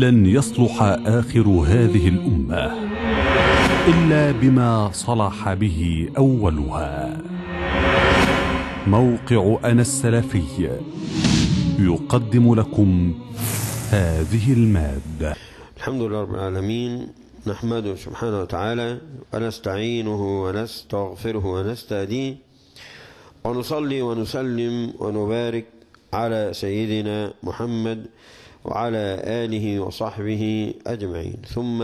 لن يصلح آخر هذه الأمة إلا بما صلح به أولها موقع أنا السلفي يقدم لكم هذه المادة الحمد لله رب العالمين نحمده سبحانه وتعالى ونستعينه ونستغفره ونستهديه ونصلي ونسلم ونبارك على سيدنا محمد وعلى آله وصحبه أجمعين ثم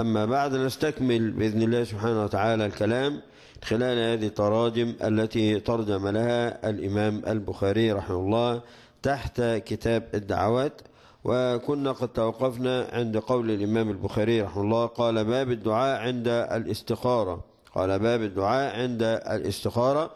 أما بعد نستكمل بإذن الله سبحانه وتعالى الكلام خلال هذه التراجم التي ترجم لها الإمام البخاري رحمه الله تحت كتاب الدعوات وكنا قد توقفنا عند قول الإمام البخاري رحمه الله قال باب الدعاء عند الاستخارة قال باب الدعاء عند الاستخارة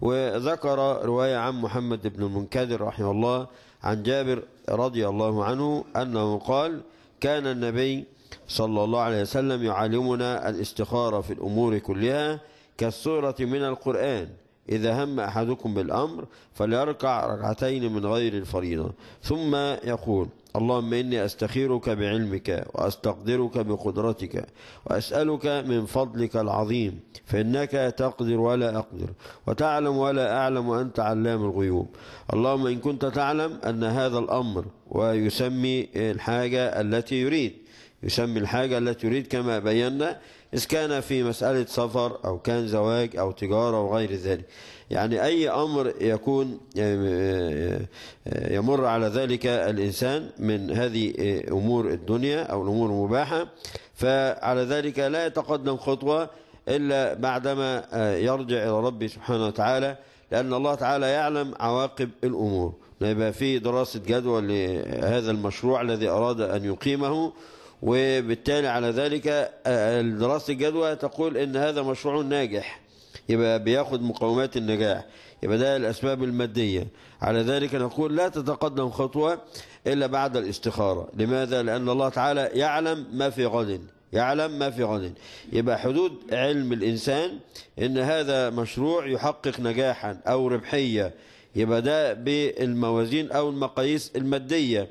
وذكر رواية عن محمد بن المنكدر رحمه الله عن جابر رضي الله عنه أنه قال كان النبي صلى الله عليه وسلم يعلمنا الاستخارة في الأمور كلها كالسورة من القرآن إذا هم أحدكم بالأمر فليركع ركعتين من غير الفريضة ثم يقول اللهم إني أستخيرك بعلمك وأستقدرك بقدرتك وأسألك من فضلك العظيم فإنك تقدر ولا أقدر وتعلم ولا أعلم وأنت علام الغيوب اللهم إن كنت تعلم أن هذا الأمر ويسمي الحاجة التي يريد يسمي الحاجة التي يريد كما بينا إذ كان في مسألة سفر أو كان زواج أو تجارة وغير ذلك يعني أي أمر يكون آه، آه، آه، يمر على ذلك الإنسان من هذه أمور الدنيا أو الأمور المباحة فعلى ذلك لا يتقدم خطوة إلا بعدما يرجع إلى ربه سبحانه وتعالى لأن الله تعالى يعلم عواقب الأمور يبقى في دراسة جدوى لهذا المشروع الذي أراد أن يقيمه وبالتالي على ذلك دراسة الجدوى تقول إن هذا مشروع ناجح يبقى بياخد مقومات النجاح يبقى ده الأسباب المادية على ذلك نقول لا تتقدم خطوة إلا بعد الاستخارة لماذا؟ لأن الله تعالى يعلم ما في غد يعلم ما في غد يبقى حدود علم الإنسان إن هذا مشروع يحقق نجاحا أو ربحية يبقى ده بالموازين أو المقاييس المادية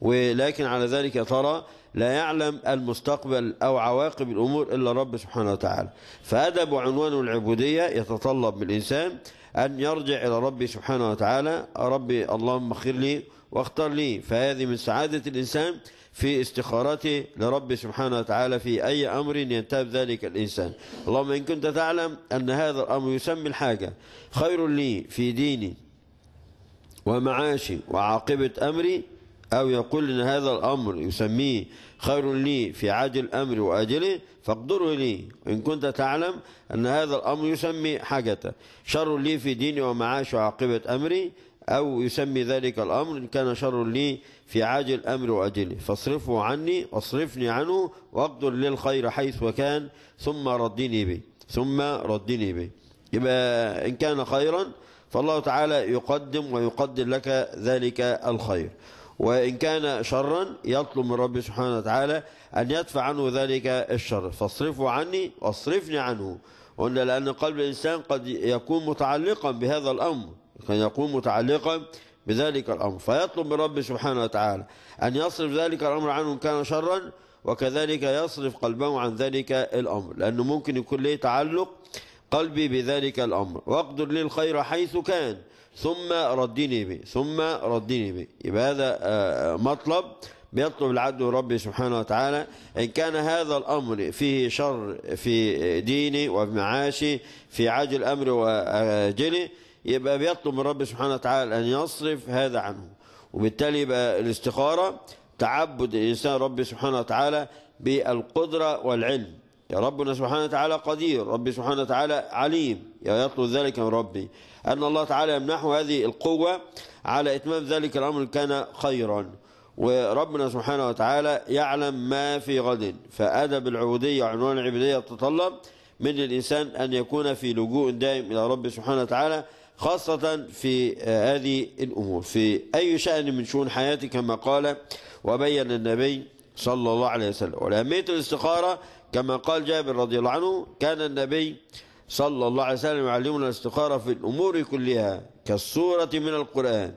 ولكن على ذلك ترى لا يعلم المستقبل أو عواقب الأمور إلا رب سبحانه وتعالى فأدب عنوان العبودية يتطلب من الإنسان أن يرجع إلى ربي سبحانه وتعالى ربي اللهم اغفر لي واختر لي فهذه من سعادة الإنسان في استخارته لرب سبحانه وتعالى في أي أمر ينتاب ذلك الإنسان اللهم إن كنت تعلم أن هذا الأمر يسمي الحاجة خير لي في ديني ومعاشي وعاقبة أمري أو يقول إن هذا الأمر يسميه خير لي في عاجل أمري وأجله فاقدره لي إن كنت تعلم أن هذا الأمر يسمي حاجته شر لي في ديني ومعاشي وعاقبة أمري أو يسمي ذلك الأمر إن كان شر لي في عاجل أمري وأجله فاصرفه عني واصرفني عنه واقدر لي الخير حيث وكان ثم ردني به ثم ردني به يبقى إن كان خيرا فالله تعالى يقدم ويقدر لك ذلك الخير وإن كان شرا يطلب من ربي سبحانه وتعالى أن يدفع عنه ذلك الشر فاصرفه عني واصرفني عنه قلنا لأن قلب الإنسان قد يكون متعلقا بهذا الأمر قد يكون متعلقا بذلك الأمر فيطلب من ربي سبحانه وتعالى أن يصرف ذلك الأمر عنه إن كان شرا وكذلك يصرف قلبه عن ذلك الأمر لأنه ممكن يكون له تعلق قلبي بذلك الأمر واقدر لي الخير حيث كان ثم ردني به ثم ردني به يبقى هذا آه، آه، مطلب بيطلب العبد ربي سبحانه وتعالى إن كان هذا الأمر فيه شر في ديني وفي معاشي في عاجل أمري وأجله يبقى بيطلب من ربي سبحانه وتعالى أن يصرف هذا عنه وبالتالي يبقى الاستخارة تعبد الإنسان ربي سبحانه وتعالى بالقدرة والعلم يا ربنا سبحانه وتعالى قدير ربي سبحانه وتعالى عليم يطلب ذلك من ربي أن الله تعالى يمنحه هذه القوة على إتمام ذلك الأمر كان خيرا وربنا سبحانه وتعالى يعلم ما في غد فأدب العبودية عنوان العبودية تتطلب من الإنسان أن يكون في لجوء دائم إلى ربه سبحانه وتعالى خاصة في آه، هذه الأمور في أي شأن من شؤون حياتك كما قال وبين النبي صلى الله عليه وسلم ولأهمية الاستخارة كما قال جابر رضي الله عنه كان النبي صلى الله عليه وسلم يعلمنا الاستخارة في الأمور كلها كالسورة من القرآن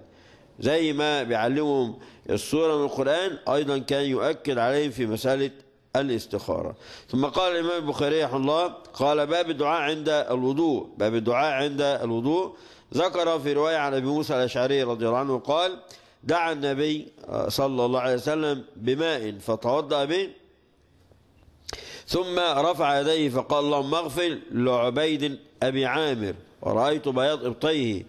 زي ما بيعلمهم السورة من القرآن أيضا كان يؤكد عليهم في مسألة الاستخارة ثم قال الإمام البخاري رحمه الله قال باب الدعاء عند الوضوء باب الدعاء عند الوضوء ذكر في رواية عن أبي موسى الأشعري رضي الله عنه قال دعا النبي صلى الله عليه وسلم بماء فتوضأ به ثم رفع يديه فقال اللهم اغفر لعبيد أبي عامر ورأيت بياض إبطيه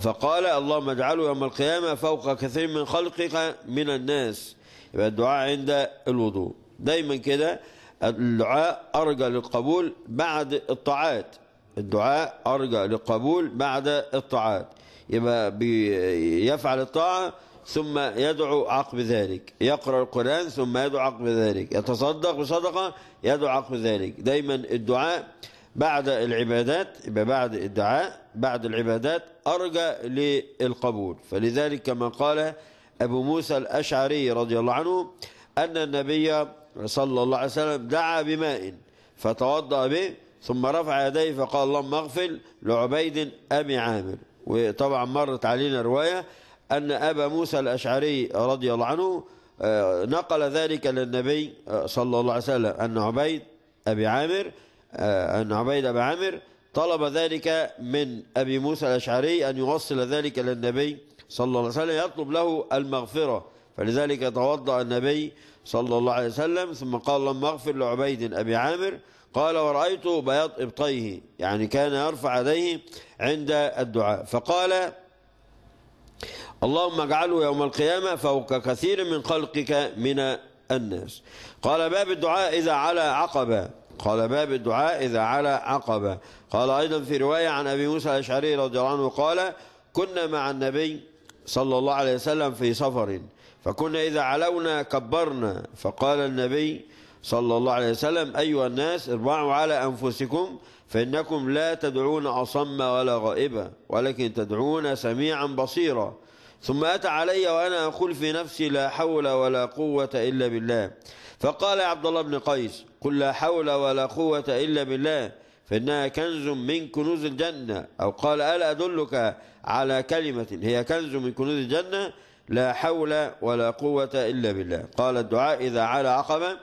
فقال اللهم اجعله يوم القيامة فوق كثير من خلقك من الناس يبقى الدعاء عند الوضوء دايما كده الدعاء أرجى للقبول بعد الطاعات الدعاء أرجى للقبول بعد الطاعات يبقى بيفعل الطاعة ثم يدعو عقب ذلك يقرأ القرآن ثم يدعو عقب ذلك يتصدق بصدقة يدعو عقب ذلك دايما الدعاء بعد العبادات يبقى بعد الدعاء بعد العبادات أرجى للقبول فلذلك كما قال أبو موسى الأشعري رضي الله عنه أن النبي صلى الله عليه وسلم دعا بماء فتوضأ به ثم رفع يديه فقال اللهم اغفر لعبيد أبي عامر وطبعا مرت علينا رواية أن أبا موسى الأشعري رضي الله عنه آه، نقل ذلك للنبي آه، صلى الله عليه وسلم أن عبيد أبي عامر آه، أن عبيد أبي عامر طلب ذلك من أبي موسى الأشعري أن يوصل ذلك للنبي صلى الله عليه وسلم يطلب له المغفرة فلذلك توضأ النبي صلى الله عليه وسلم ثم قال اللهم اغفر لعبيد أبي عامر قال ورأيته بياض إبطيه يعني كان يرفع يديه عند الدعاء فقال اللهم اجعله يوم القيامة فوق كثير من خلقك من الناس قال باب الدعاء إذا على عقبة قال باب الدعاء إذا على عقبة قال أيضا في رواية عن أبي موسى الأشعري رضي الله عنه قال كنا مع النبي صلى الله عليه وسلم في سفر فكنا إذا علونا كبرنا فقال النبي صلى الله عليه وسلم أيها الناس اربعوا على أنفسكم فإنكم لا تدعون أصم ولا غائبا ولكن تدعون سميعا بصيرا ثم أتى علي وأنا أقول في نفسي لا حول ولا قوة إلا بالله فقال عبد الله بن قيس قل لا حول ولا قوة إلا بالله فإنها كنز من كنوز الجنة أو قال ألا أدلك على كلمة هي كنز من كنوز الجنة لا حول ولا قوة إلا بالله قال الدعاء إذا على عقبة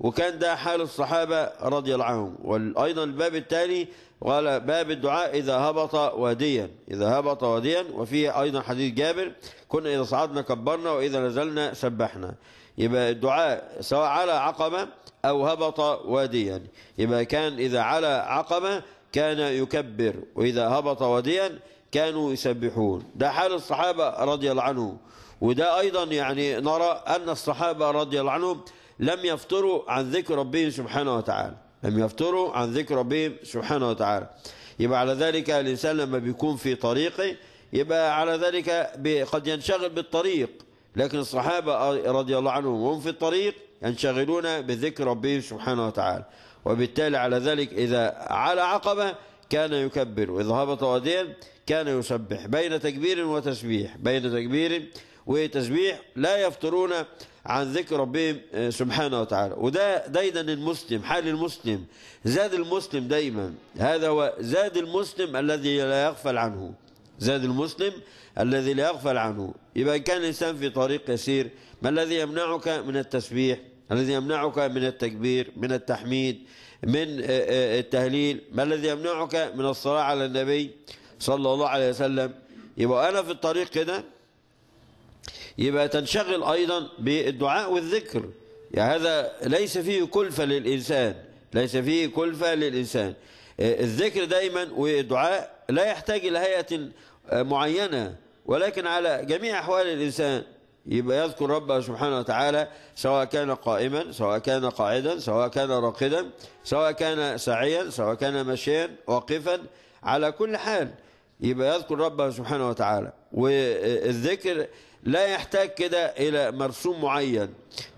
وكان ده حال الصحابة رضي الله عنهم وأيضا الباب التالي وقال باب الدعاء إذا هبط واديا إذا هبط واديا وفيه أيضا حديث جابر كنا إذا صعدنا كبرنا وإذا نزلنا سبحنا يبقى الدعاء سواء على عقبة أو هبط واديا يبقى كان إذا على عقبة كان يكبر وإذا هبط واديا كانوا يسبحون ده حال الصحابة رضي الله عنهم وده أيضا يعني نرى أن الصحابة رضي الله عنهم لم يفطروا عن ذكر ربهم سبحانه وتعالى لم يفطروا عن ذكر ربهم سبحانه وتعالى يبقى على ذلك الإنسان لما بيكون في طريقه يبقى على ذلك قد ينشغل بالطريق لكن الصحابة رضي الله عنهم وهم في الطريق ينشغلون بذكر ربهم سبحانه وتعالى وبالتالي على ذلك إذا على عقبة كان يكبر وإذا هبط واديا كان يسبح بين تكبير وتسبيح بين تكبير وتسبيح لا يفطرون عن ذكر ربهم آه، سبحانه وتعالى وده دايما المسلم حال المسلم زاد المسلم دايما هذا هو زاد المسلم الذي لا يغفل عنه زاد المسلم الذي لا يغفل عنه يبقى إن كان الإنسان في طريق يسير ما الذي يمنعك من التسبيح الذي يمنعك من التكبير من التحميد من آه، آه، التهليل ما الذي يمنعك من الصلاة على النبي صلى الله عليه وسلم يبقى أنا في الطريق كده يبقى تنشغل أيضا بالدعاء والذكر يعني هذا ليس فيه كلفة للإنسان ليس فيه كلفة للإنسان آه، الذكر دايما والدعاء لا يحتاج إلى هيئة آه، معينة ولكن على جميع أحوال الإنسان يبقى يذكر ربه سبحانه وتعالى سواء كان قائما سواء كان قاعدا سواء كان راقدا سواء كان سعيا سواء كان ماشيا واقفا على كل حال يبقى يذكر ربه سبحانه وتعالى والذكر لا يحتاج كده إلى مرسوم معين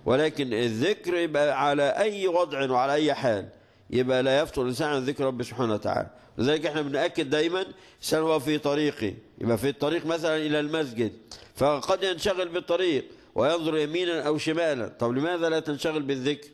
ولكن الذكر يبقى على أي وضع وعلى أي حال يبقى لا يفطر الإنسان عن ذكر ربه سبحانه وتعالى لذلك احنا بنأكد دايما الإنسان هو في طريقه يبقى في الطريق مثلا إلى المسجد فقد ينشغل بالطريق وينظر يمينا أو شمالا طب لماذا لا تنشغل بالذكر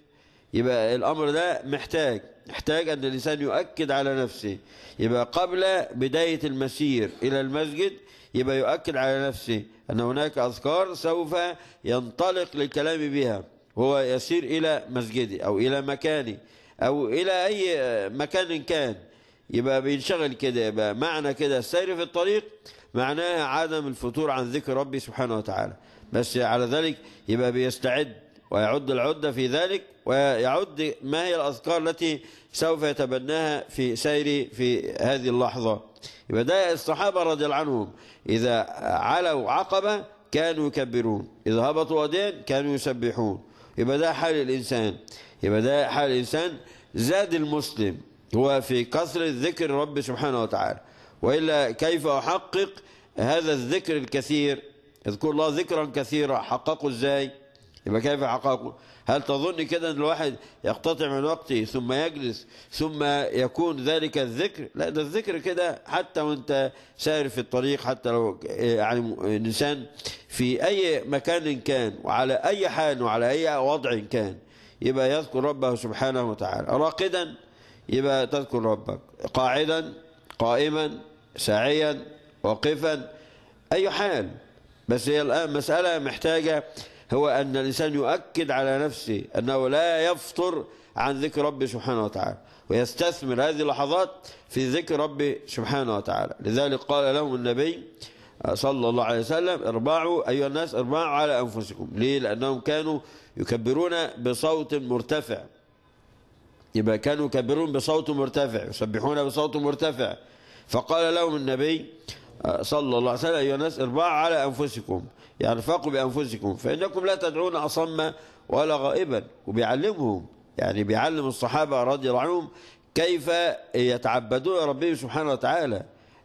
يبقى الأمر ده محتاج محتاج أن الإنسان يؤكد على نفسه يبقى قبل بداية المسير إلى المسجد يبقى يؤكد على نفسه أن هناك أذكار سوف ينطلق للكلام بها وهو يسير إلى مسجدي أو إلى مكاني أو إلى أي مكان كان يبقى بينشغل كده يبقى معنى كده السير في الطريق معناه عدم الفتور عن ذكر ربي سبحانه وتعالى بس على ذلك يبقى بيستعد ويعد العدة في ذلك ويعد ما هي الأذكار التي سوف يتبناها في سيري في هذه اللحظة يبقى ده الصحابة رضي الله عنهم إذا علوا عقبة كانوا يكبرون إذا هبطوا وادين كانوا يسبحون يبقى ده حال الإنسان يبقى ده حال الإنسان زاد المسلم هو في كثرة ذكر رب سبحانه وتعالى وإلا كيف أحقق هذا الذكر الكثير اذكر الله ذكرا كثيرا حققه إزاي يبقى كيف حققه هل تظن كده ان الواحد يقتطع من وقته ثم يجلس ثم يكون ذلك الذكر لا ده الذكر كده حتى وانت سائر في الطريق حتى لو آه، يعني انسان في اي مكان كان وعلى اي حال وعلى اي وضع كان يبقى يذكر ربه سبحانه وتعالى راقدا يبقى تذكر ربك قاعدا قائما ساعيا واقفا اي حال بس هي الان مساله محتاجه هو أن الإنسان يؤكد على نفسه أنه لا يفطر عن ذكر ربه سبحانه وتعالى ويستثمر هذه اللحظات في ذكر ربه سبحانه وتعالى لذلك قال لهم النبي صلى الله عليه وسلم اربعوا أيها الناس اربعوا على أنفسكم ليه لأنهم كانوا يكبرون بصوت مرتفع يبقى كانوا يكبرون بصوت مرتفع يسبحون بصوت مرتفع فقال لهم النبي صلى الله عليه وسلم أيها الناس اربعوا على أنفسكم يعني فاقوا بأنفسكم فإنكم لا تدعون أصم ولا غائبا وبيعلمهم يعني بيعلم الصحابة رضي الله عنهم كيف يتعبدون ربهم سبحانه وتعالى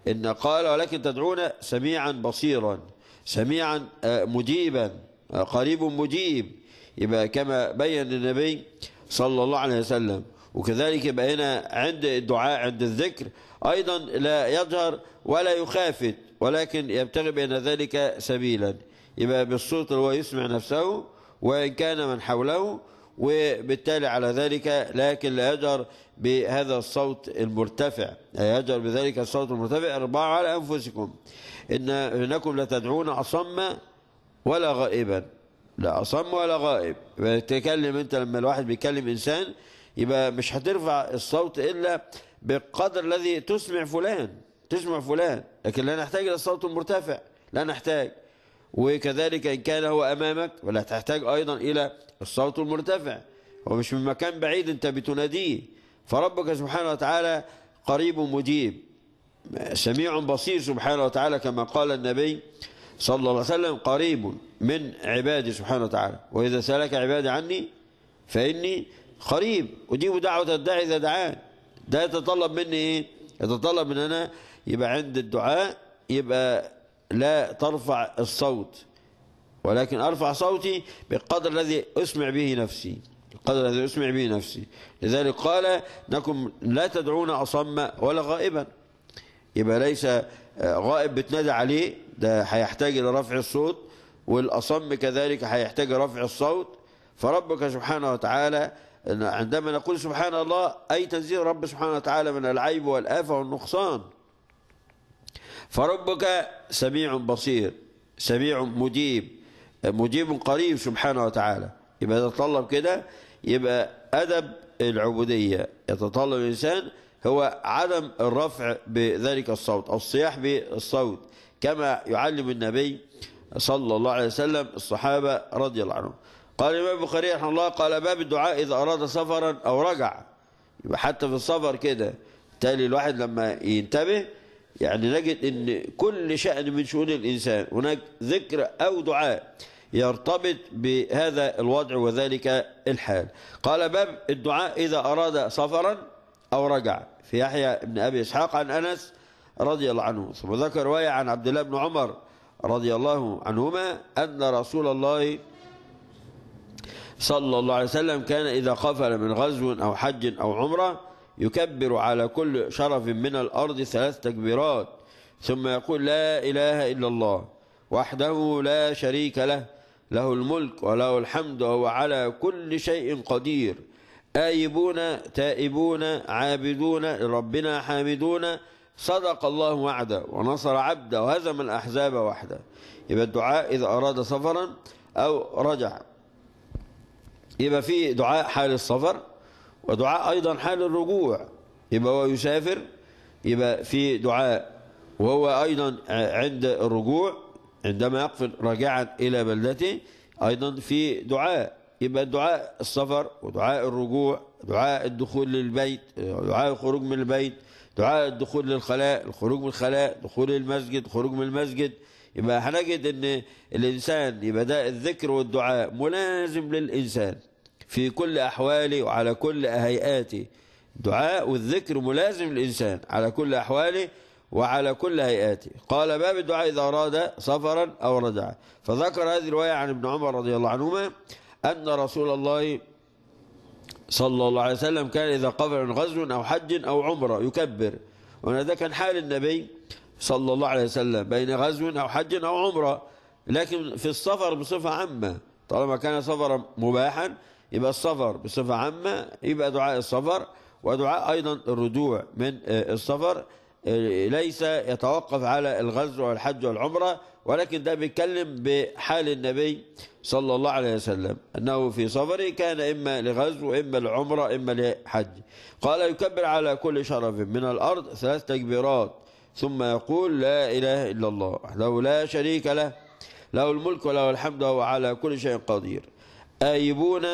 إن قال ولكن تدعون سميعا بصيرا سميعا آه، مجيبا آه، قريب مجيب يبقى كما بين النبي صلى الله عليه وسلم وكذلك يبقى هنا عند الدعاء عند الذكر أيضا لا يظهر ولا يخافت ولكن يبتغي بين ذلك سبيلا يبقى بالصوت اللي هو يسمع نفسه وإن كان من حوله وبالتالي على ذلك لكن لا يجر بهذا الصوت المرتفع لا يجر بذلك الصوت المرتفع اربعوا على أنفسكم إن إنكم لا تدعون أصم ولا غائبا لا أصم ولا غائب تكلم أنت لما الواحد بيكلم إنسان يبقى مش هترفع الصوت إلا بالقدر الذي تسمع فلان تسمع فلان لكن لا نحتاج إلى الصوت المرتفع لا نحتاج وكذلك إن كان هو أمامك ولا تحتاج أيضا إلى الصوت المرتفع هو مش من مكان بعيد أنت بتناديه فربك سبحانه وتعالى قريب مجيب سميع بصير سبحانه وتعالى كما قال النبي صلى الله عليه وسلم قريب من عبادي سبحانه وتعالى وإذا سألك عبادي عني فإني قريب أجيب دعوة الداعي إذا دعان ده يتطلب مني إيه؟ يتطلب من أنا يبقى عند الدعاء يبقى لا ترفع الصوت ولكن أرفع صوتي بالقدر الذي أسمع به نفسي القدر الذي أسمع به نفسي لذلك قال إنكم لا تدعون أصم ولا غائبا يبقى ليس آه، غائب بتنادى عليه ده هيحتاج إلى رفع الصوت والأصم كذلك هيحتاج رفع الصوت فربك سبحانه وتعالى عندما نقول سبحان الله أي تنزيه رب سبحانه وتعالى من العيب والآفة والنقصان فربك سميع بصير سميع مجيب مجيب قريب سبحانه وتعالى يبقى يتطلب كده يبقى أدب العبودية يتطلب الإنسان هو عدم الرفع بذلك الصوت أو الصياح بالصوت كما يعلم النبي صلى الله عليه وسلم الصحابة رضي الله عنهم قال الإمام البخاري رحمه الله قال باب الدعاء إذا أراد سفرا أو رجع يبقى حتى في السفر كده تالي الواحد لما ينتبه يعني نجد أن كل شأن من شؤون الإنسان هناك ذكر أو دعاء يرتبط بهذا الوضع وذلك الحال قال باب الدعاء إذا أراد سفرا أو رجع في يحيى بن أبي إسحاق عن أنس رضي الله عنه ثم ذكر رواية عن عبد الله بن عمر رضي الله عنهما أن رسول الله صلى الله عليه وسلم كان إذا قفل من غزو أو حج أو عمرة يكبر على كل شرف من الأرض ثلاث تكبيرات ثم يقول لا إله إلا الله وحده لا شريك له له الملك وله الحمد وهو على كل شيء قدير آيبون تائبون عابدون ربنا حامدون صدق الله وعده ونصر عبده وهزم الأحزاب وحده يبقى الدعاء إذا أراد سفرا أو رجع يبقى في دعاء حال السفر ودعاء أيضا حال الرجوع يبقى هو يسافر يبقى في دعاء وهو أيضا عند الرجوع عندما يقفل راجعا إلى بلدته أيضا في دعاء يبقى دعاء السفر ودعاء الرجوع دعاء الدخول للبيت دعاء الخروج من البيت دعاء الدخول للخلاء الخروج من الخلاء دخول المسجد خروج من المسجد يبقى هنجد ان الانسان يبقى ده الذكر والدعاء ملازم للانسان في كل أحوالي وعلى كل هيئاتي الدعاء والذكر ملازم للإنسان على كل أحواله وعلى كل هيئاته قال باب الدعاء إذا أراد سفرا أو رجعا فذكر هذه الرواية عن ابن عمر رضي الله عنهما أن رسول الله صلى الله عليه وسلم كان إذا قفل من غزو أو حج أو عمرة يكبر وهذا كان حال النبي صلى الله عليه وسلم بين غزو أو حج أو عمرة لكن في السفر بصفة عامة طالما كان سفرا مباحا يبقى السفر بصفة عامة يبقى دعاء السفر ودعاء أيضا الرجوع من آه، السفر آه، ليس يتوقف على الغزو والحج والعمرة ولكن ده بيتكلم بحال النبي صلى الله عليه وسلم أنه في سفره كان إما لغزو إما لعمرة إما لحج قال يكبر على كل شرف من الأرض ثلاث تكبيرات ثم يقول لا إله إلا الله وحده لا شريك له له الملك وله الحمد وهو على كل شيء قدير آيبون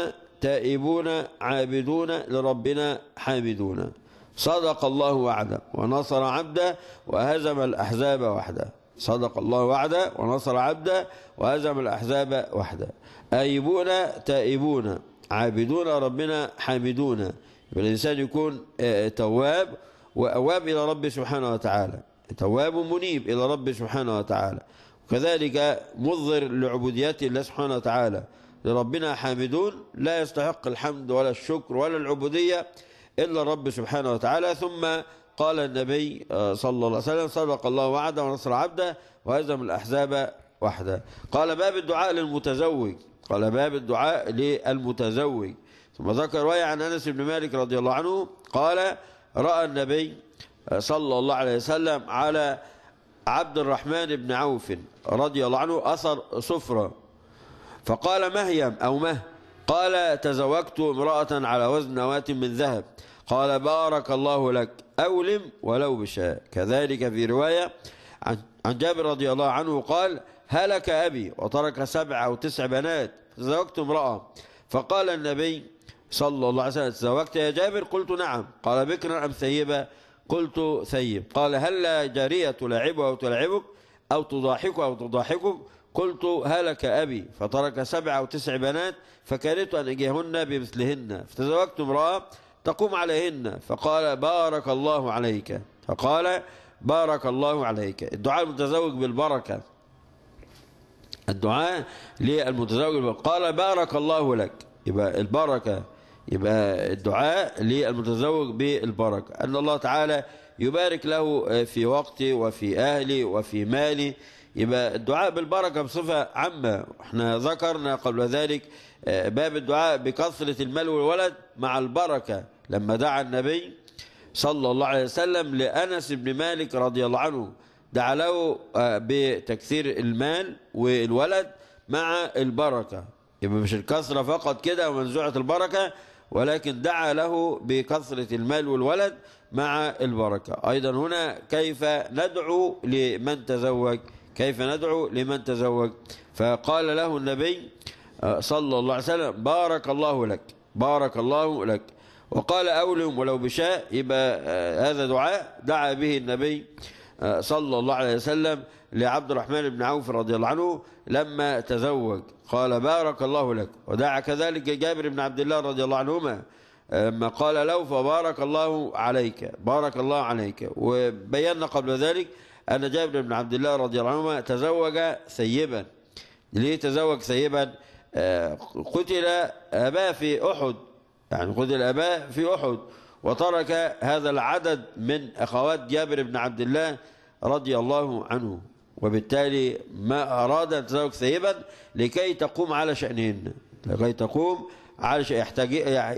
تائبون عابدون لربنا حامدون صدق الله وعده ونصر عبده وهزم الأحزاب وحده صدق الله وعده ونصر عبده وهزم الأحزاب وحده آيبون تائبون عابدون ربنا حامدون الإنسان يكون آه، تواب وأواب إلى ربه سبحانه وتعالى تواب منيب إلى ربه سبحانه وتعالى وكذلك مضر لعبوديات الله سبحانه وتعالى لربنا حامدون لا يستحق الحمد ولا الشكر ولا العبودية إلا الرب سبحانه وتعالى ثم قال النبي آه، صلى الله عليه وسلم صدق الله وعده ونصر عبده وهزم الأحزاب وحده قال باب الدعاء للمتزوج قال باب الدعاء للمتزوج ثم ذكر رواية عن أنس بن مالك رضي الله عنه قال رأى النبي آه، صلى الله عليه وسلم على عبد الرحمن بن عوف رضي الله عنه أثر صفرة فقال مهيم أو مه قال تزوجت امرأة على وزن نواة من ذهب قال بارك الله لك أولم ولو بشاء كذلك في رواية عن جابر رضي الله عنه قال هلك أبي وترك سبع أو تسع بنات تزوجت امرأة فقال النبي صلى الله عليه وسلم تزوجت يا جابر قلت نعم قال بكرا أم ثيبة قلت ثيب قال هل لا جارية تلعبها أو تلاعبك أو تضاحك أو تضاحكك قلت هلك أبي فترك سبع أو تسع بنات فكرهت أن أجيهن بمثلهن فتزوجت امرأة تقوم عليهن فقال بارك الله عليك فقال بارك الله عليك الدعاء المتزوج بالبركة الدعاء للمتزوج قال بارك الله لك يبقى البركة يبقى الدعاء للمتزوج بالبركة أن الله تعالى يبارك له في وقتي وفي أهلي وفي مالي يبقى الدعاء بالبركة بصفة عامة احنا ذكرنا قبل ذلك آه، باب الدعاء بكثرة المال والولد مع البركة لما دعا النبي صلى الله عليه وسلم لأنس بن مالك رضي الله عنه دعا له آه، بتكثير المال والولد مع البركة يبقى مش الكثرة فقط كده ومنزوعة البركة ولكن دعا له بكثرة المال والولد مع البركة أيضا هنا كيف ندعو لمن تزوج كيف ندعو لمن تزوج فقال له النبي آه، صلى الله عليه وسلم بارك الله لك بارك الله لك وقال أولهم ولو بشاء يبقى آه، هذا دعاء دعا به النبي آه، صلى الله عليه وسلم لعبد الرحمن بن عوف رضي الله عنه لما تزوج قال بارك الله لك ودعا كذلك جابر بن عبد الله رضي الله عنهما لما قال له فبارك الله عليك بارك الله عليك وبينا قبل ذلك أن جابر بن عبد الله رضي الله عنهما تزوج ثيبا ليه تزوج ثيبا آه، قتل أباه في أحد يعني قتل أباه في أحد وترك هذا العدد من أخوات جابر بن عبد الله رضي الله عنه وبالتالي ما أراد أن تزوج ثيبا لكي تقوم على شأنهن لكي تقوم على يحتاج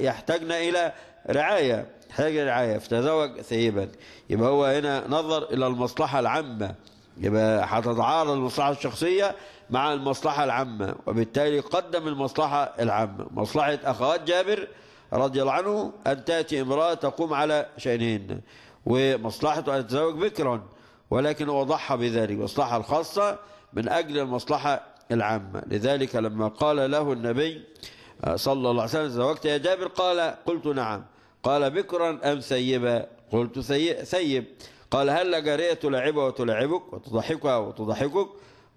يحتاجن إلى رعاية هاجر رعاية فتزوج ثيبا يبقى هو هنا نظر إلى المصلحة العامة يبقى هتتعارض المصلحة الشخصية مع المصلحة العامة وبالتالي قدم المصلحة العامة مصلحة أخوات جابر رضي الله عنه أن تأتي امرأة تقوم على شأنهن ومصلحته أن تتزوج بكرا ولكن هو ضحى بذلك مصلحة الخاصة من أجل المصلحة العامة لذلك لما قال له النبي صلى الله عليه وسلم زوجت يا جابر قال قلت نعم قال بكرا أم سيبا قلت سي... سيب قال هل جارية تلعبها وتلعبك وتضحكها وتضحكك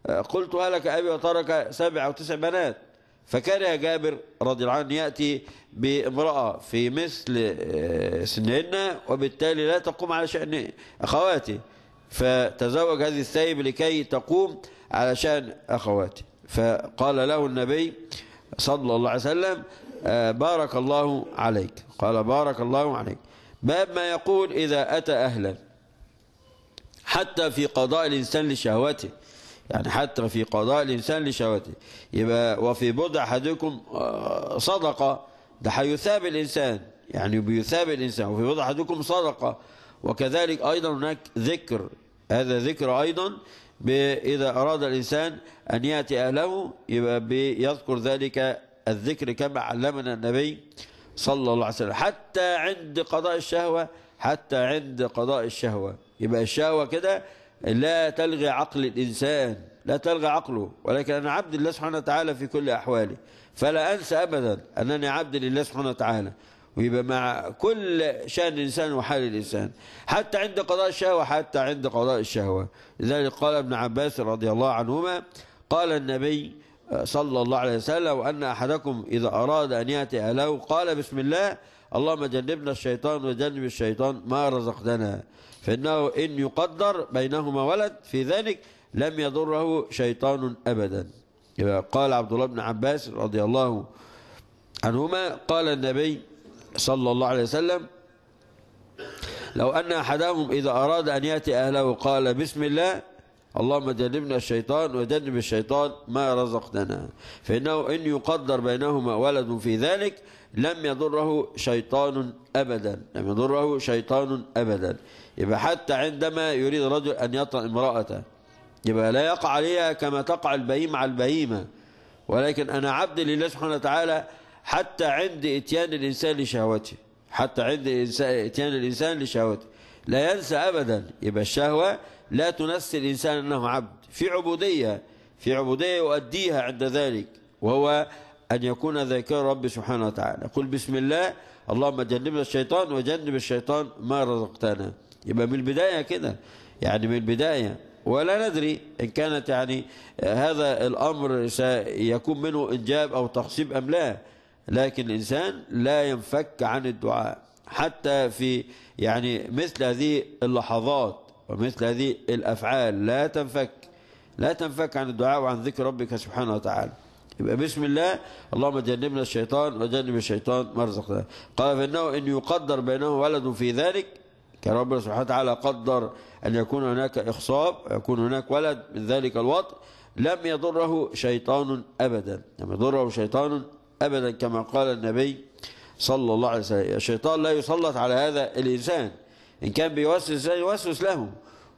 آه، قلت هلك أبي وترك سبع أو تسع بنات فكره جابر رضي الله عنه يأتي بامرأة في مثل آه، سنهن وبالتالي لا تقوم على شأن أخواتي فتزوج هذه السيب لكي تقوم على شأن أخواتي فقال له النبي صلى الله عليه وسلم آه، بارك الله عليك قال بارك الله عليك باب ما يقول إذا أتى أهلا حتى في قضاء الإنسان لشهوته يعني حتى في قضاء الإنسان لشهوته يبقى وفي بضع أحدكم آه، صدقة ده هيثاب الإنسان يعني بيثاب الإنسان وفي بضع أحدكم صدقة وكذلك أيضا هناك ذكر هذا ذكر أيضا إذا أراد الإنسان أن يأتي أهله يبقى بيذكر ذلك الذكر كما علمنا النبي صلى الله عليه وسلم حتى عند قضاء الشهوة حتى عند قضاء الشهوة يبقى الشهوة كده لا تلغي عقل الإنسان لا تلغى عقله ولكن أنا عبد الله سبحانه وتعالى في كل أحوالي فلا أنسى أبدا أنني عبد لله سبحانه وتعالى ويبقى مع كل شأن الإنسان وحال الإنسان حتى عند قضاء الشهوة حتى عند قضاء الشهوة لذلك قال ابن عباس رضي الله عنهما قال النبي صلى الله عليه وسلم وأن أحدكم إذا أراد أن يأتي أهله قال بسم الله اللهم جنبنا الشيطان وجنب الشيطان ما رزقتنا فإنه إن يقدر بينهما ولد في ذلك لم يضره شيطان أبدا قال عبد الله بن عباس رضي الله عنهما قال النبي صلى الله عليه وسلم لو أن أحدهم إذا أراد أن يأتي أهله قال بسم الله اللهم جنبنا الشيطان وجنب الشيطان ما رزقتنا فإنه إن يقدر بينهما ولد في ذلك لم يضره شيطان أبدا لم يضره شيطان أبدا يبقى حتى عندما يريد رجل أن يطأ امرأته يبقى لا يقع عليها كما تقع البهيم على البهيمة ولكن أنا عبد لله سبحانه وتعالى حتى عند إتيان الإنسان لشهوته حتى عند إتيان الإنسان لشهوته لا ينسى أبدا يبقى الشهوة لا تنسي الإنسان أنه عبد في عبودية في عبودية يؤديها عند ذلك وهو أن يكون ذاكر رب سبحانه وتعالى قل بسم الله اللهم جنبنا الشيطان وجنب الشيطان ما رزقتنا يبقى من البداية كده يعني من البداية ولا ندري إن كانت يعني هذا الأمر سيكون منه إنجاب أو تقصيب أم لا لكن الإنسان لا ينفك عن الدعاء حتى في يعني مثل هذه اللحظات ومثل هذه الأفعال لا تنفك لا تنفك عن الدعاء وعن ذكر ربك سبحانه وتعالى يبقى بسم الله اللهم جنبنا الشيطان وجنب الشيطان ما رزقنا قال فإنه إن يقدر بينه ولد في ذلك كان ربنا سبحانه وتعالى قدر أن يكون هناك إخصاب يكون هناك ولد من ذلك الوطن لم يضره شيطان أبدا لم يضره شيطان أبدا كما قال النبي صلى الله عليه وسلم الشيطان لا يسلط على هذا الإنسان إن كان بيوسوس يوسوس له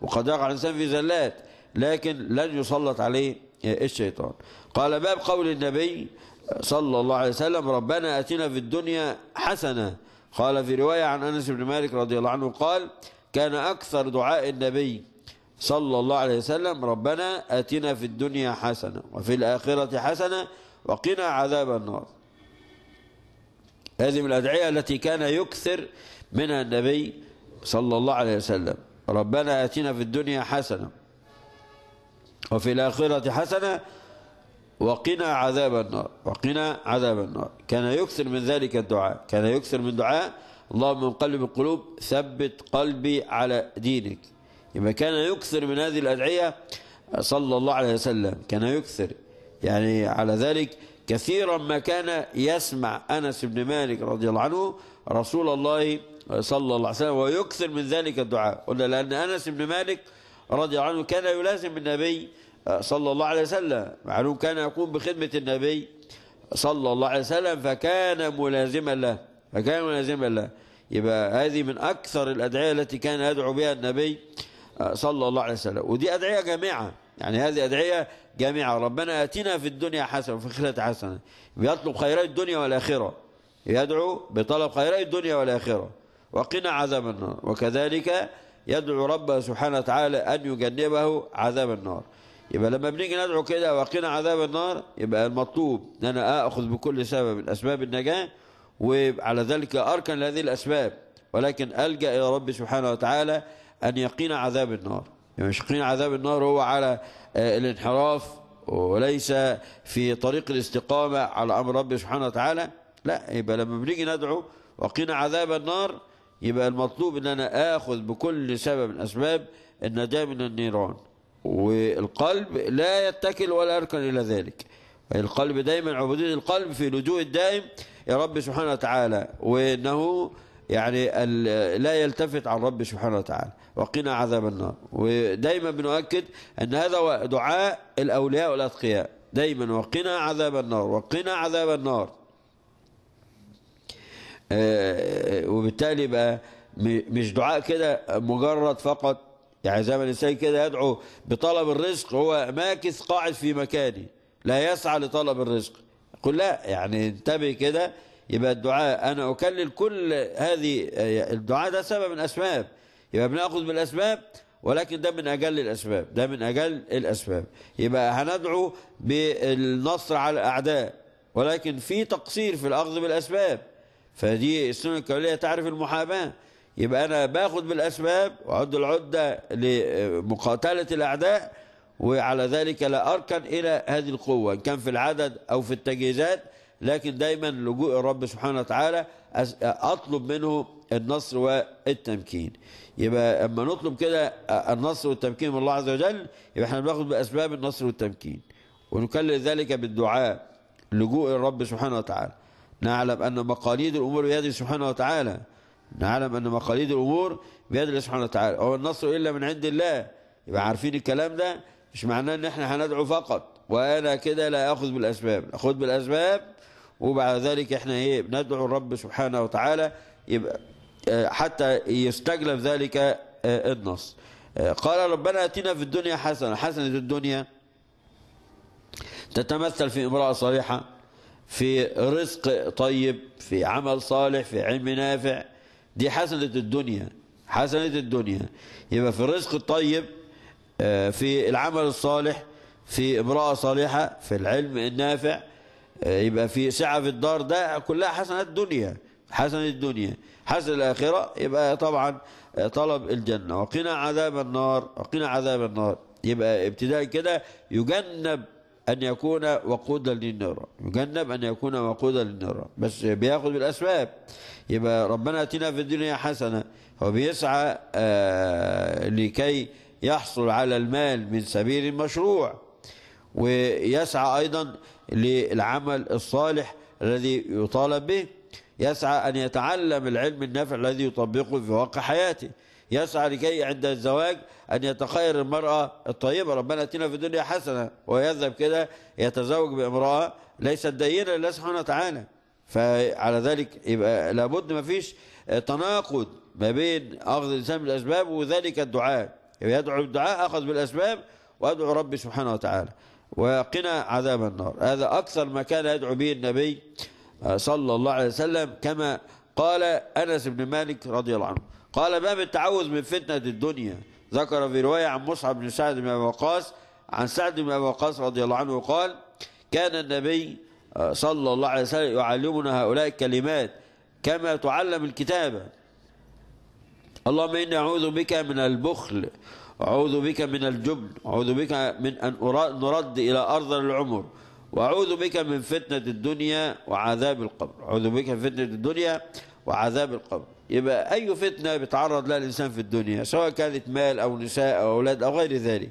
وقد يقع الإنسان في زلات لكن لن يسلط عليه الشيطان قال باب قول النبي صلى الله عليه وسلم ربنا أتنا في الدنيا حسنة قال في رواية عن أنس بن مالك رضي الله عنه قال كان أكثر دعاء النبي صلى الله عليه وسلم ربنا أتنا في الدنيا حسنة وفي الآخرة حسنة وقنا عذاب النار هذه من الأدعية التي كان يكثر منها النبي صلى الله عليه وسلم ربنا آتنا في الدنيا حسنة وفي الآخرة حسنة وقنا عذاب النار وقنا عذاب النار كان يكثر من ذلك الدعاء كان يكثر من دعاء اللهم قلب القلوب ثبت قلبي على دينك لما كان يكثر من هذه الأدعية صلى الله عليه وسلم كان يكثر يعني على ذلك كثيرا ما كان يسمع أنس بن مالك رضي الله عنه رسول الله صلى الله عليه وسلم ويكثر من ذلك الدعاء قلنا لأن أنس بن مالك رضي الله عنه كان يلازم النبي صلى الله عليه وسلم معلوم كان يقوم بخدمة النبي صلى الله عليه وسلم فكان ملازما له فكان ملازما له يبقى هذه من أكثر الأدعية التي كان يدعو بها النبي صلى الله عليه وسلم ودي أدعية جامعة يعني هذه أدعية جامعة ربنا آتنا في الدنيا حسنة وفي الآخرة حسنة بيطلب خيرات الدنيا والآخرة يدعو بطلب خيري الدنيا والآخرة وقنا عذاب النار وكذلك يدعو ربه سبحانه وتعالى أن يجنبه عذاب النار يبقى لما بنيجي ندعو كده وقنا عذاب النار يبقى المطلوب ان انا اخذ بكل سبب من اسباب النجاه وعلى ذلك اركن هذه الاسباب ولكن الجا الى ربي سبحانه وتعالى ان يقينا عذاب النار يعني مش يقينا عذاب النار هو على آه، الانحراف وليس في طريق الاستقامه على امر رب سبحانه وتعالى لا يبقى لما بنيجي ندعو وقنا عذاب النار يبقى المطلوب ان انا اخذ بكل سبب من اسباب النجاة من النيران والقلب لا يتكل ولا يركن الى ذلك القلب دايما عبودية القلب في لجوء الدائم يا رب سبحانه وتعالى وانه يعني لا يلتفت عن رب سبحانه وتعالى وقنا عذاب النار ودايما بنؤكد ان هذا دعاء الاولياء والاتقياء دايما وقنا عذاب النار وقنا عذاب النار آه، وبالتالي بقى مش دعاء كده مجرد فقط يعني زي ما الانسان كده يدعو بطلب الرزق هو ماكس قاعد في مكانه لا يسعى لطلب الرزق قل لا يعني انتبه كده يبقى الدعاء انا اكلل كل هذه آه، الدعاء ده سبب من اسباب يبقى بناخذ بالاسباب ولكن ده من اجل الاسباب ده من اجل الاسباب يبقى هندعو بالنصر على الاعداء ولكن في تقصير في الاخذ بالاسباب فدي السنه الكونيه تعرف المحاباه يبقى انا باخد بالاسباب واعد العده لمقاتله الاعداء وعلى ذلك لا اركن الى هذه القوه ان كان في العدد او في التجهيزات لكن دايما لجوء الرب سبحانه وتعالى اطلب منه النصر والتمكين يبقى اما نطلب كده النصر والتمكين من الله عز وجل يبقى احنا بناخد باسباب النصر والتمكين ونكلل ذلك بالدعاء لجوء الرب سبحانه وتعالى نعلم أن مقاليد الأمور بيده سبحانه وتعالى نعلم أن مقاليد الأمور بيد الله سبحانه وتعالى هو النصر إلا من عند الله يبقى عارفين الكلام ده مش معناه ان احنا هندعو فقط وانا كده لا اخذ بالاسباب اخذ بالاسباب وبعد ذلك احنا ايه بندعو الرب سبحانه وتعالى يبقى آه، حتى يستجلب ذلك آه، النص آه، قال ربنا اتنا في الدنيا حسنه حسنه الدنيا تتمثل في امراه صالحه في رزق طيب في عمل صالح في علم نافع دي حسنة الدنيا حسنة الدنيا يبقى في الرزق الطيب آه، في العمل الصالح في امرأة صالحة في العلم النافع آه، يبقى في سعة في الدار ده كلها حسنات الدنيا حسنة الدنيا حسنة الآخرة يبقى طبعا آه، طلب الجنة وقنا عذاب النار وقنا عذاب النار يبقى ابتداء كده يجنب أن يكون وقودا للنار يجنب أن يكون وقودا للنار بس بياخذ بالأسباب يبقى ربنا أتينا في الدنيا حسنة هو بيسعى آه لكي يحصل على المال من سبيل مشروع ويسعى أيضا للعمل الصالح الذي يطالب به يسعى أن يتعلم العلم النافع الذي يطبقه في واقع حياته يسعى لكي عند الزواج أن يتخير المرأة الطيبة ربنا أتينا في الدنيا حسنة ويذهب كده يتزوج بامرأة ليست دينة لله سبحانه وتعالى فعلى ذلك يبقى لابد ما فيش تناقض ما بين أخذ الإنسان بالأسباب وذلك الدعاء يبقى يدعو بالدعاء أخذ بالأسباب وأدعو ربي سبحانه وتعالى وقنا عذاب النار هذا أكثر ما كان يدعو به النبي صلى الله عليه وسلم كما قال أنس بن مالك رضي الله عنه قال باب التعوذ من فتنة الدنيا ذكر في رواية عن مصعب بن سعد بن أبي وقاص عن سعد بن أبي وقاص رضي الله عنه قال كان النبي آه، صلى الله عليه وسلم يعلمنا هؤلاء الكلمات كما تعلم الكتابة اللهم إني أعوذ بك من البخل أعوذ بك من الجبن أعوذ بك من أن نرد إلى أرض العمر وأعوذ بك من فتنة الدنيا وعذاب القبر أعوذ بك من فتنة الدنيا وعذاب القبر يبقى أي فتنة بيتعرض لها الإنسان في الدنيا سواء كانت مال أو نساء أو أولاد أو غير ذلك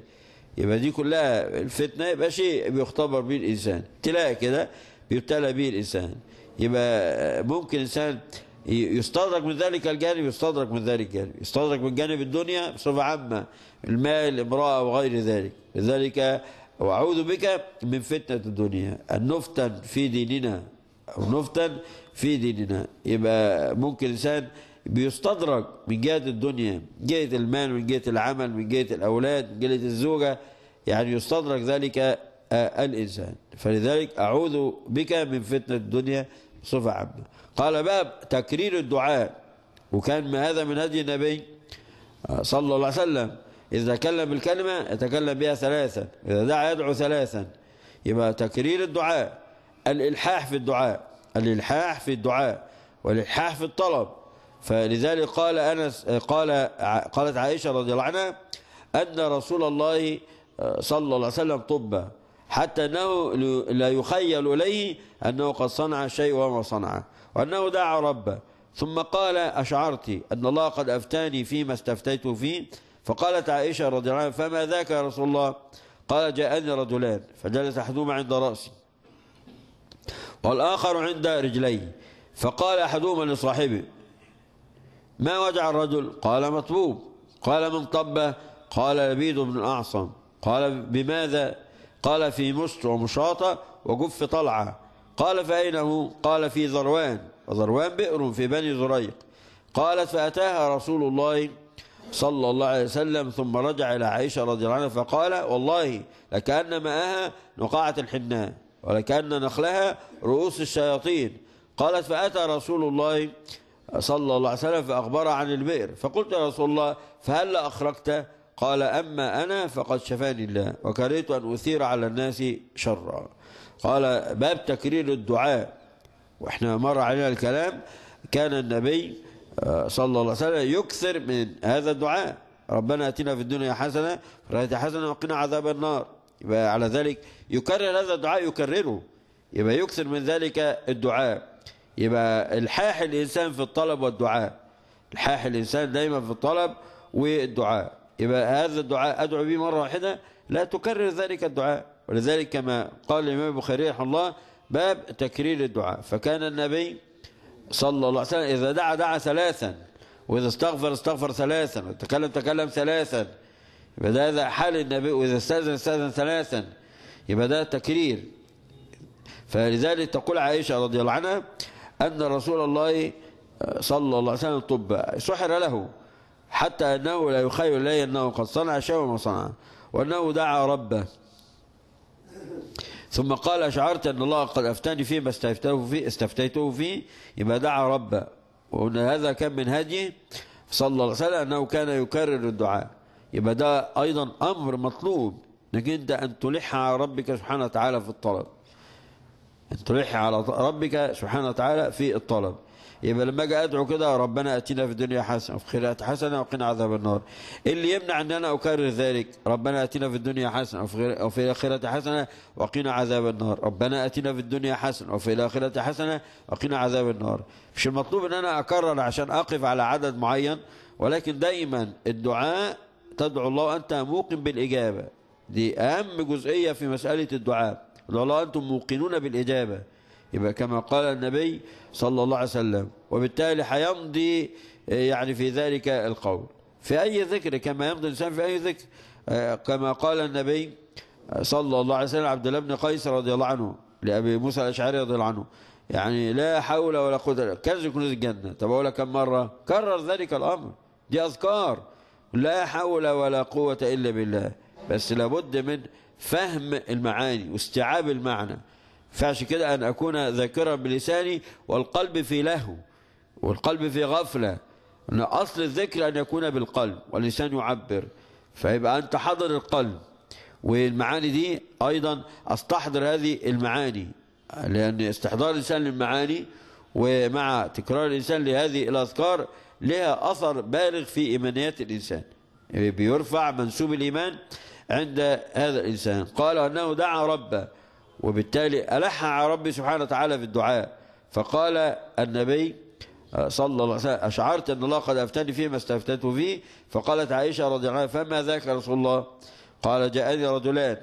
يبقى دي كلها الفتنة يبقى شيء بيختبر به الإنسان ابتلاء كده بيبتلى به الإنسان يبقى ممكن إنسان يستدرك من ذلك الجانب يستدرك من ذلك الجانب يستدرك من جانب الدنيا بصفة عامة المال امرأة وغير ذلك لذلك وأعوذ بك من فتنة الدنيا أن نفتن في ديننا أو نفتن في ديننا يبقى ممكن إنسان بيستدرج من جهة الدنيا من جهة المال من جهة العمل من جهة الأولاد من جهة الزوجة يعني يستدرج ذلك الإنسان فلذلك أعوذ بك من فتنة الدنيا بصفة عامة قال باب تكرير الدعاء وكان ما هذا من هدي النبي صلى الله عليه وسلم إذا تكلم بالكلمه يتكلم بها ثلاثا إذا دعا يدعو ثلاثا يبقى تكرير الدعاء الإلحاح في الدعاء الإلحاح في الدعاء والإلحاح في الطلب فلذلك قال أنس قال قالت عائشة رضي الله عنها أن رسول الله آه، صلى الله عليه وسلم طب حتى أنه لا يخيل إليه أنه قد صنع شيء وما صنع وأنه دعا ربه ثم قال أشعرت أن الله قد أفتاني فيما استفتيت فيه فقالت عائشة رضي الله عنها فما ذاك يا رسول الله قال جاءني رجلان فجلس أحدهما عند رأسي والآخر عند رجلي فقال أحدهما لصاحبه ما وجع الرجل قال مطبوب قال من طبه قال لبيد بن الأعصم قال بماذا قال في مست ومشاطة وجف طلعة قال فأين هو قال في ذروان وذروان بئر في بني ذريق قالت فأتاها رسول الله صلى الله عليه وسلم ثم رجع إلى عائشة رضي الله عنها فقال والله لكأن ماءها نقاعة الحناء ولكأن نخلها رؤوس الشياطين قالت فأتى رسول الله صلى الله عليه وسلم فأخبر عن البئر فقلت يا رسول الله فهل أخرجت قال أما أنا فقد شفاني الله وكرهت أن أثير على الناس شرا قال باب تكرير الدعاء وإحنا مر علينا الكلام كان النبي آه، صلى الله عليه وسلم يكثر من هذا الدعاء ربنا اتنا في الدنيا حسنه في حسنه وقنا عذاب النار يبقى على ذلك يكرر هذا الدعاء يكرره يبقى يكثر من ذلك الدعاء يبقى الحاح الإنسان في الطلب والدعاء الحاح الإنسان دايما في الطلب والدعاء يبقى هذا الدعاء أدعو به مرة واحدة لا تكرر ذلك الدعاء ولذلك كما قال الإمام البخاري رحمه الله باب تكرير الدعاء فكان النبي صلى الله عليه وسلم إذا دعا دعا ثلاثا وإذا استغفر استغفر ثلاثا وتكلم تكلم ثلاثا يبقى هذا حال النبي وإذا استأذن استأذن ثلاثا يبقى ده تكرير فلذلك تقول عائشة رضي الله عنها أن رسول الله صلى الله عليه وسلم طب سحر له حتى أنه لا يخيل إليه أنه قد صنع شيئا ما صنع وأنه دعا ربه ثم قال أشعرت أن الله قد أفتاني فيما استفتيته فيه, استفتيته فيه يبقى دعا ربه وأن هذا كان من هديه صلى الله عليه وسلم أنه كان يكرر الدعاء يبقى ده أيضا أمر مطلوب أنك أنت أن تلح على ربك سبحانه وتعالى في الطلب تلح على ربك سبحانه وتعالى في الطلب يبقى لما اجي ادعو كده ربنا اتينا في الدنيا حسنه وفي الاخره حسنه وقنا عذاب النار اللي يمنع ان انا اكرر ذلك ربنا اتينا في الدنيا حسنه وفي الاخره حسنه وقنا عذاب النار ربنا اتينا في الدنيا حسنه وفي الاخره حسنه وقنا عذاب النار مش المطلوب ان انا اكرر عشان اقف على عدد معين ولكن دائما الدعاء تدعو الله وانت موقن بالاجابه دي اهم جزئيه في مساله الدعاء الله أنتم موقنون بالإجابة يبقى كما قال النبي صلى الله عليه وسلم وبالتالي هيمضي آه، يعني في ذلك القول في أي ذكر كما يمضي الإنسان في أي ذكر آه، كما قال النبي صلى الله عليه وسلم عبد الله بن قيس رضي الله عنه لأبي موسى الأشعري رضي الله عنه يعني لا حول ولا قوة كنز كنوز الجنة طب أقول كم مرة كرر ذلك الأمر دي أذكار لا حول ولا قوة إلا بالله بس لابد من فهم المعاني واستيعاب المعنى فعشان كده أن أكون ذاكرا بلساني والقلب في لهو والقلب في غفلة أن أصل الذكر أن يكون بالقلب واللسان يعبر فيبقى أنت حاضر القلب والمعاني دي أيضا أستحضر هذه المعاني لأن استحضار الإنسان للمعاني ومع تكرار الإنسان لهذه الأذكار لها أثر بالغ في إيمانيات الإنسان بيرفع منسوب الإيمان عند هذا الإنسان قال أنه دعا ربه وبالتالي ألح على ربي سبحانه وتعالى في الدعاء فقال النبي آه، صلى الله عليه وسلم أشعرت أن الله قد أفتني فيما استفتته فيه فقالت عائشة رضي الله عنها فما ذاك رسول الله قال جاءني رجلان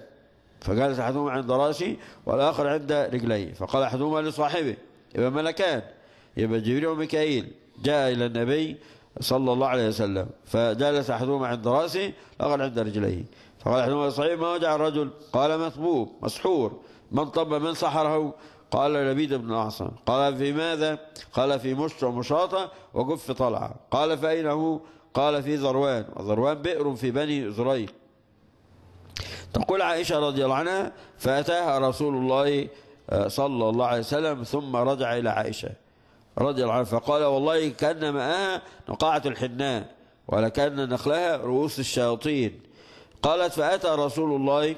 فجلس أحدهما عند راسي والآخر عند رجلي فقال أحدهما لصاحبه يبقى ملكان يبقى جبريل وميكائيل جاء إلى النبي صلى الله عليه وسلم فجلس أحدهما عند راسه الآخر عند رجليه فقال احنا صحيح ما وجع الرجل قال مثبوب مسحور من طب من سحره قال لبيد بن الاعصم قال في ماذا قال في مشط ومشاطة وجف طلعة قال فأين هو قال في ذروان وذروان بئر في بني زريق تقول عائشة رضي الله عنها فأتاها رسول الله آه، صلى الله عليه وسلم ثم رجع إلى عائشة رضي الله عنها فقال والله كأن ماءها نقاعة الحناء ولكأن نخلها رؤوس الشياطين قالت فأتى رسول الله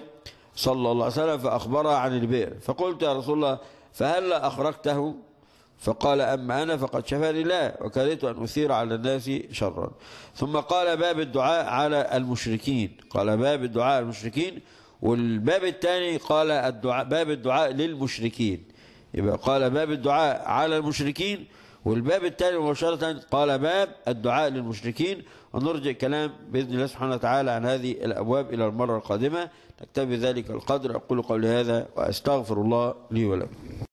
صلى الله عليه وسلم فأخبرها عن البئر فقلت يا رسول الله فهل أخرجته فقال أما أنا فقد شفاني الله وكرهت أن أثير على الناس شرا ثم قال باب الدعاء على المشركين قال باب الدعاء على المشركين والباب الثاني قال الدعاء باب الدعاء للمشركين يبقى قال باب الدعاء على المشركين والباب التالي مباشرة قال باب الدعاء للمشركين ونرجع كلام بإذن الله سبحانه وتعالى عن هذه الأبواب إلى المرة القادمة نكتفي ذلك القدر أقول قولي هذا وأستغفر الله لي ولكم